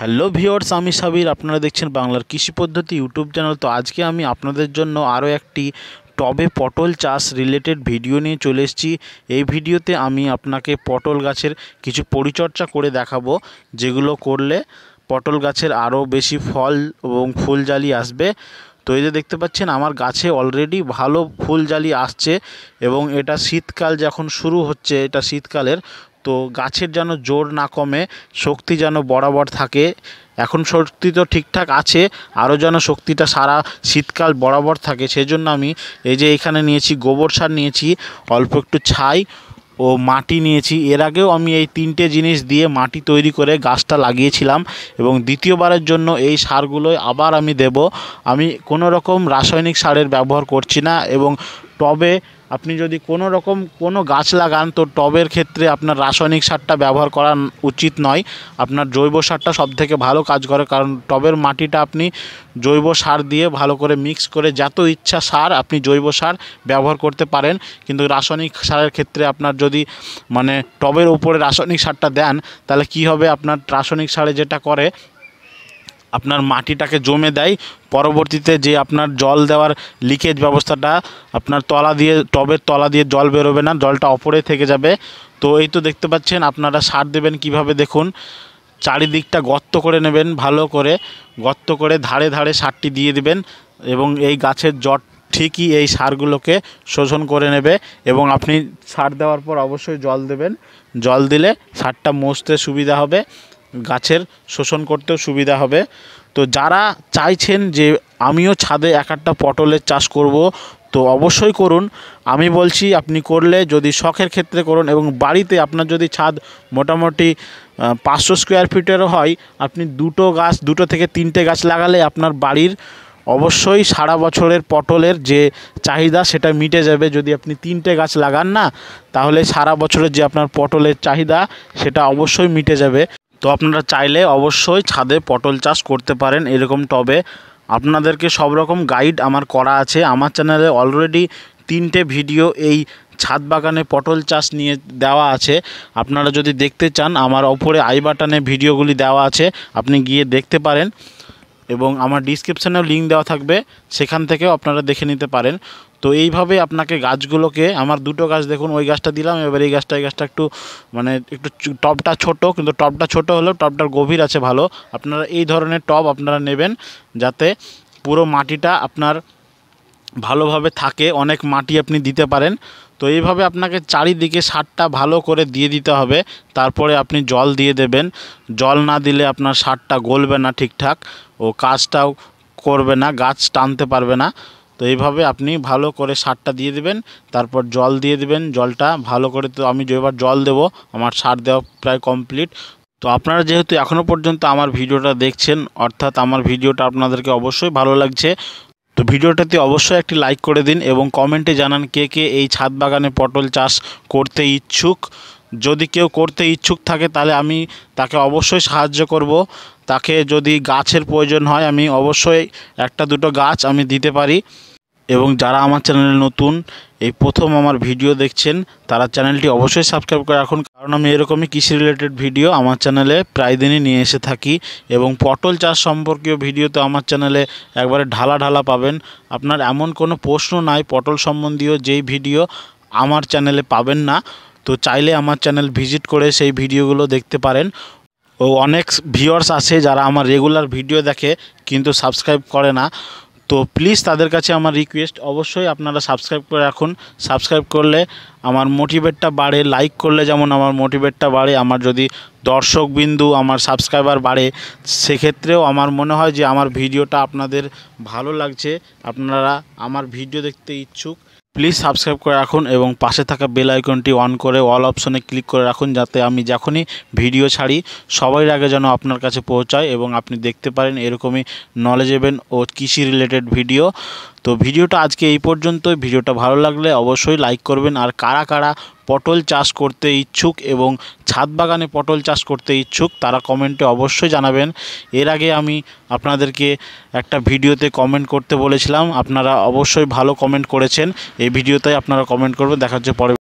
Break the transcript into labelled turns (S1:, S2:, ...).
S1: hello viewers আমি সাবির আপনারা দেখছেন বাংলার কৃষি পদ্ধতি ইউটিউব চ্যানেল তো আজকে আমি আপনাদের জন্য আরও একটি টবে পটল চাষ রিলেটেড ভিডিও নিয়ে চলে এসেছি এই ভিডিওতে আমি আপনাকে পটল গাছের কিছু পরিচর্যা করে দেখাবো যেগুলো করলে পটল গাছের আরও বেশি ফল এবং ফুল জালি আসবে তো এই যে দেখতে পাচ্ছেন আমার গাছে অলরেডি ভালো ফুল জালি আসছে এবং এটা শীতকাল যখন শুরু হচ্ছে এটা শীতকালের তো গাছের যেন জোর না কমে শক্তি যেন বরাবর থাকে এখন শক্তি তো ঠিকঠাক আছে আরও যেন শক্তিটা সারা শীতকাল বরাবর থাকে সেজন্য আমি এই যে এখানে নিয়েছি গোবর সার নিয়েছি অল্প একটু ছাই ও মাটি নিয়েছি এর আগেও আমি এই তিনটে জিনিস দিয়ে মাটি তৈরি করে গাছটা লাগিয়েছিলাম এবং দ্বিতীয়বারের জন্য এই সারগুলোই আবার আমি দেব আমি কোনো রকম রাসায়নিক সারের ব্যবহার করছি না এবং টবে আপনি যদি কোনো রকম কোনো গাছ লাগান তো টবের ক্ষেত্রে আপনার রাসায়নিক সারটা ব্যবহার করা উচিত নয় আপনার জৈব সারটা সবথেকে ভালো কাজ করে কারণ টবের মাটিটা আপনি জৈব সার দিয়ে ভালো করে মিক্স করে যত ইচ্ছা সার আপনি জৈব সার ব্যবহার করতে পারেন কিন্তু রাসায়নিক সারের ক্ষেত্রে আপনার যদি মানে টবের উপরে রাসায়নিক সারটা দেন তাহলে কি হবে আপনার রাসায়নিক সারে যেটা করে আপনার মাটিটাকে জমে দেয় পরবর্তীতে যে আপনার জল দেওয়ার লিকেজ ব্যবস্থাটা আপনার তলা দিয়ে টবের তলা দিয়ে জল বেরোবে না জলটা অপরে থেকে যাবে তো এই তো দেখতে পাচ্ছেন আপনারা সার দেবেন কিভাবে দেখুন চারিদিকটা গর্ত করে নেবেন ভালো করে গর্ত করে ধারে ধারে সারটি দিয়ে দেবেন এবং এই গাছের জট ঠিকই এই সারগুলোকে শোষণ করে নেবে এবং আপনি সার দেওয়ার পর অবশ্যই জল দেবেন জল দিলে সারটা মসতে সুবিধা হবে গাছের শোষণ করতেও সুবিধা হবে তো যারা চাইছেন যে আমিও ছাদে এক একটা পটলের চাষ করব তো অবশ্যই করুন আমি বলছি আপনি করলে যদি শখের ক্ষেত্রে করুন এবং বাড়িতে আপনার যদি ছাদ মোটামুটি পাঁচশো স্কোয়ার ফিটেরও হয় আপনি দুটো গাছ দুটো থেকে তিনটে গাছ লাগালে আপনার বাড়ির অবশ্যই সারা বছরের পটলের যে চাহিদা সেটা মিটে যাবে যদি আপনি তিনটে গাছ লাগান না তাহলে সারা বছরের যে আপনার পটলের চাহিদা সেটা অবশ্যই মিটে যাবে তো আপনারা চাইলে অবশ্যই ছাদে পটল চাষ করতে পারেন এরকম টবে আপনাদেরকে সব রকম গাইড আমার করা আছে আমার চ্যানেলে অলরেডি তিনটে ভিডিও এই ছাদ বাগানে পটল চাষ নিয়ে দেওয়া আছে আপনারা যদি দেখতে চান আমার ওপরে আই বাটনে ভিডিওগুলি দেওয়া আছে আপনি গিয়ে দেখতে পারেন এবং আমার ডিসক্রিপশানে লিঙ্ক দেওয়া থাকবে সেখান থেকেও আপনারা দেখে নিতে পারেন তো এইভাবে আপনাকে গাছগুলোকে আমার দুটো গাছ দেখুন ওই গাছটা দিলাম এবার এই গাছটা এই গাছটা একটু মানে একটু টপটা ছোট কিন্তু টপটা ছোট হলেও টপটার গভীর আছে ভালো আপনারা এই ধরনের টপ আপনারা নেবেন যাতে পুরো মাটিটা আপনার ভালোভাবে থাকে অনেক মাটি আপনি দিতে পারেন তো এইভাবে আপনাকে চারিদিকে সারটা ভালো করে দিয়ে দিতে হবে তারপরে আপনি জল দিয়ে দেবেন জল না দিলে আপনার সারটা গলবে না ঠিকঠাক ও কাজটাও করবে না গাছ টানতে পারবে না তো এইভাবে আপনি ভালো করে সারটা দিয়ে দেবেন তারপর জল দিয়ে দেবেন জলটা ভালো করে তো আমি যেবার জল দেব আমার সার দেওয়া প্রায় কমপ্লিট তো আপনারা যেহেতু এখনও পর্যন্ত আমার ভিডিওটা দেখছেন অর্থাৎ আমার ভিডিওটা আপনাদেরকে অবশ্যই ভালো লাগছে তো ভিডিওটাতে অবশ্যই একটি লাইক করে দিন এবং কমেন্টে জানান কে কে এই ছাদ বাগানে পটল চাষ করতে ইচ্ছুক যদি কেউ করতে ইচ্ছুক থাকে তাহলে আমি তাকে অবশ্যই সাহায্য করব তাকে যদি গাছের প্রয়োজন হয় আমি অবশ্যই একটা দুটো গাছ আমি দিতে পারি এবং যারা আমার চ্যানেলে নতুন এই প্রথম আমার ভিডিও দেখছেন তারা চ্যানেলটি অবশ্যই সাবস্ক্রাইব করে রাখুন কারণ আমি এরকমই কৃষি রিলেটেড ভিডিও আমার চ্যানেলে প্রায় দিনই নিয়ে এসে থাকি এবং পটল চাষ সম্পর্কীয় ভিডিও তো আমার চ্যানেলে একবারে ঢালা ঢালা পাবেন আপনার এমন কোনো প্রশ্ন নাই পটল সম্বন্ধীয় যেই ভিডিও আমার চ্যানেলে পাবেন না তো চাইলে আমার চ্যানেল ভিজিট করে সেই ভিডিওগুলো দেখতে পারেন ও অনেক ভিউয়ার্স আছে যারা আমার রেগুলার ভিডিও দেখে কিন্তু সাবস্ক্রাইব করে না তো প্লিজ তাদের কাছে আমার রিকোয়েস্ট অবশ্যই আপনারা সাবস্ক্রাইব করে রাখুন সাবস্ক্রাইব করলে আমার মোটিভেটটা বাড়ে লাইক করলে যেমন আমার মোটিভেটটা বাড়ে আমার যদি দর্শকবিন্দু আমার সাবস্ক্রাইবার বাড়ে সেক্ষেত্রেও আমার মনে হয় যে আমার ভিডিওটা আপনাদের ভালো লাগছে আপনারা আমার ভিডিও দেখতে ইচ্ছুক প্লিজ সাবস্ক্রাইব করে রাখুন এবং পাশে থাকা বেল আইকনটি অন করে অল অপশনে ক্লিক করে রাখুন যাতে আমি যখনই ভিডিও ছাড়ি সবার আগে যেন আপনার কাছে পৌঁছায় এবং আপনি দেখতে পারেন এরকমই নলেজেবেন ও কৃষি রিলেটেড ভিডিও তো ভিডিওটা আজকে এই পর্যন্ত ভিডিওটা ভালো লাগলে অবশ্যই লাইক করবেন আর কারা কারা পটল চাষ করতে ইচ্ছুক এবং ছাদ বাগানে পটল চাষ করতে ইচ্ছুক তারা কমেন্টে অবশ্যই জানাবেন এর আগে আমি আপনাদেরকে একটা ভিডিওতে কমেন্ট করতে বলেছিলাম আপনারা অবশ্যই ভালো কমেন্ট করেছেন এই ভিডিওতে আপনারা কমেন্ট করবেন দেখা হচ্ছে পরে